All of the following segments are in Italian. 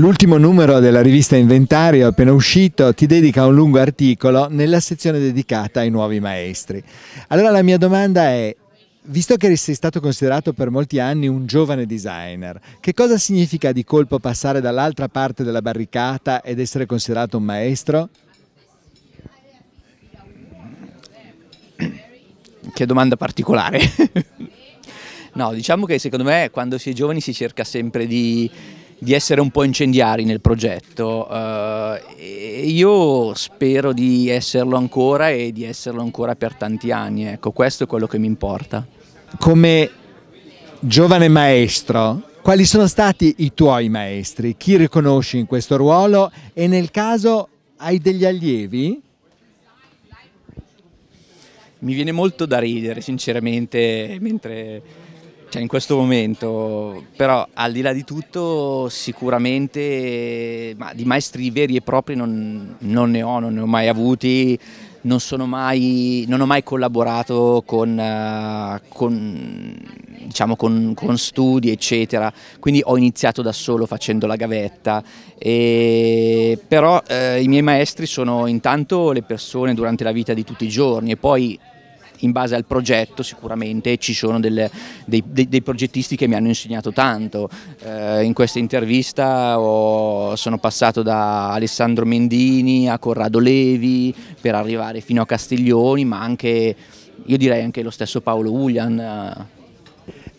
L'ultimo numero della rivista Inventario, appena uscito, ti dedica un lungo articolo nella sezione dedicata ai nuovi maestri. Allora la mia domanda è, visto che sei stato considerato per molti anni un giovane designer, che cosa significa di colpo passare dall'altra parte della barricata ed essere considerato un maestro? Che domanda particolare. no, diciamo che secondo me quando si è giovani si cerca sempre di di essere un po' incendiari nel progetto. Eh, io spero di esserlo ancora e di esserlo ancora per tanti anni, ecco, questo è quello che mi importa. Come giovane maestro, quali sono stati i tuoi maestri? Chi riconosci in questo ruolo e nel caso hai degli allievi? Mi viene molto da ridere, sinceramente, mentre cioè in questo momento, però al di là di tutto sicuramente ma di maestri veri e propri non, non, ne ho, non ne ho mai avuti, non, mai, non ho mai collaborato con, eh, con, diciamo, con, con, studi eccetera, quindi ho iniziato da solo facendo la gavetta, e, però eh, i miei maestri sono intanto le persone durante la vita di tutti i giorni e poi in base al progetto sicuramente ci sono delle, dei, dei, dei, progettisti che mi hanno insegnato tanto, eh, in questa intervista ho, sono passato da Alessandro Mendini a Corrado Levi per arrivare fino a Castiglioni ma anche io direi anche lo stesso Paolo Ulian eh,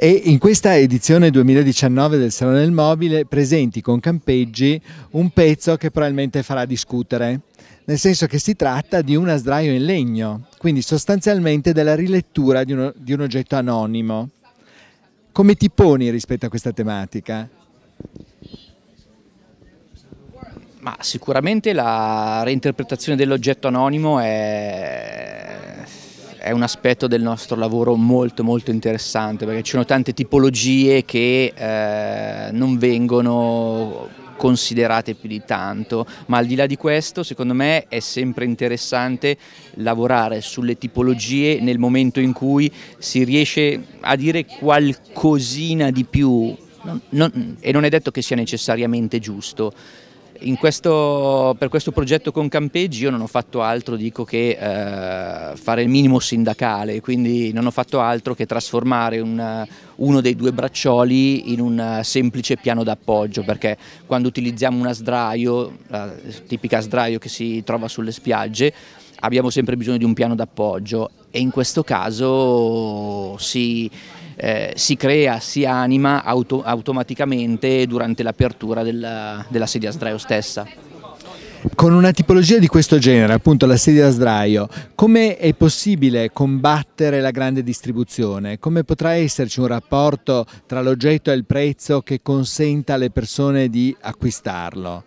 e in questa edizione 2019 del Salone del Mobile presenti con campeggi un pezzo che probabilmente farà discutere, nel senso che si tratta di una sdraio in legno, quindi sostanzialmente della rilettura di, uno, di un oggetto anonimo. Come ti poni rispetto a questa tematica? Ma sicuramente la reinterpretazione dell'oggetto anonimo è è un aspetto del nostro lavoro molto molto interessante perché ci sono tante tipologie che eh, non vengono considerate più di tanto, ma al di là di questo secondo me è sempre interessante lavorare sulle tipologie nel momento in cui si riesce a dire qualcosina di più non, non, e non è detto che sia necessariamente giusto. Questo, per questo progetto con Campeggi io non ho fatto altro dico, che eh, fare il minimo sindacale, quindi non ho fatto altro che trasformare un, uno dei due braccioli in un semplice piano d'appoggio, perché quando utilizziamo una sdraio, la tipica sdraio che si trova sulle spiagge, abbiamo sempre bisogno di un piano d'appoggio e in questo caso si, eh, si crea, si anima auto, automaticamente durante l'apertura della, della sedia a sdraio stessa. Con una tipologia di questo genere, appunto la sedia a sdraio, come è possibile combattere la grande distribuzione? Come potrà esserci un rapporto tra l'oggetto e il prezzo che consenta alle persone di acquistarlo?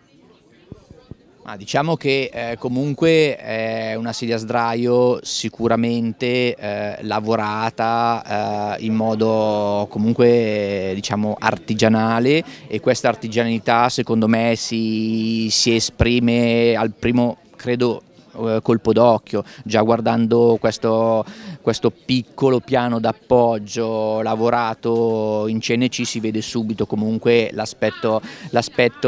Ma diciamo che eh, comunque è una sedia a sdraio sicuramente eh, lavorata eh, in modo comunque diciamo, artigianale e questa artigianalità secondo me si, si esprime al primo credo eh, colpo d'occhio, già guardando questo, questo piccolo piano d'appoggio lavorato in CNC si vede subito comunque l'aspetto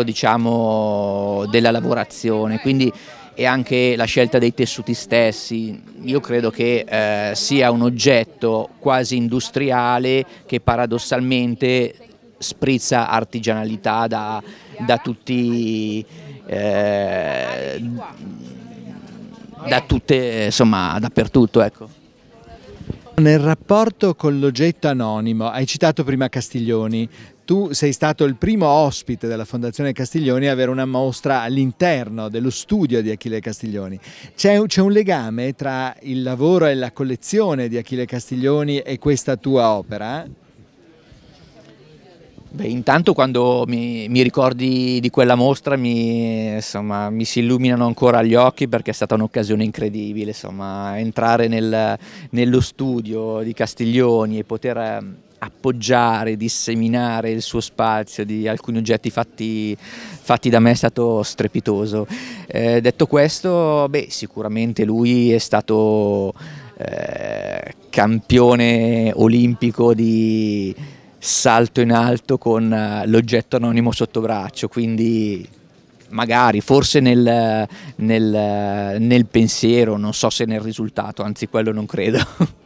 diciamo, della lavorazione, quindi e anche la scelta dei tessuti stessi, io credo che eh, sia un oggetto quasi industriale che paradossalmente sprizza artigianalità da, da tutti... Eh, da tutte, insomma, dappertutto. Ecco. Nel rapporto con l'oggetto anonimo, hai citato prima Castiglioni, tu sei stato il primo ospite della Fondazione Castiglioni a avere una mostra all'interno dello studio di Achille Castiglioni. C'è un, un, legame tra il lavoro e la collezione di Achille Castiglioni e questa tua opera? Beh, intanto quando mi, mi, ricordi di quella mostra mi, insomma, mi, si illuminano ancora gli occhi perché è stata un'occasione incredibile, insomma, entrare nel, nello studio di Castiglioni e poter ehm, appoggiare, disseminare il suo spazio di alcuni oggetti fatti, fatti da me è stato strepitoso. Eh, detto questo, beh, sicuramente lui è stato eh, campione olimpico di salto in alto con eh, l'oggetto anonimo sotto braccio, quindi magari, forse nel, nel, nel pensiero, non so se nel risultato, anzi quello non credo.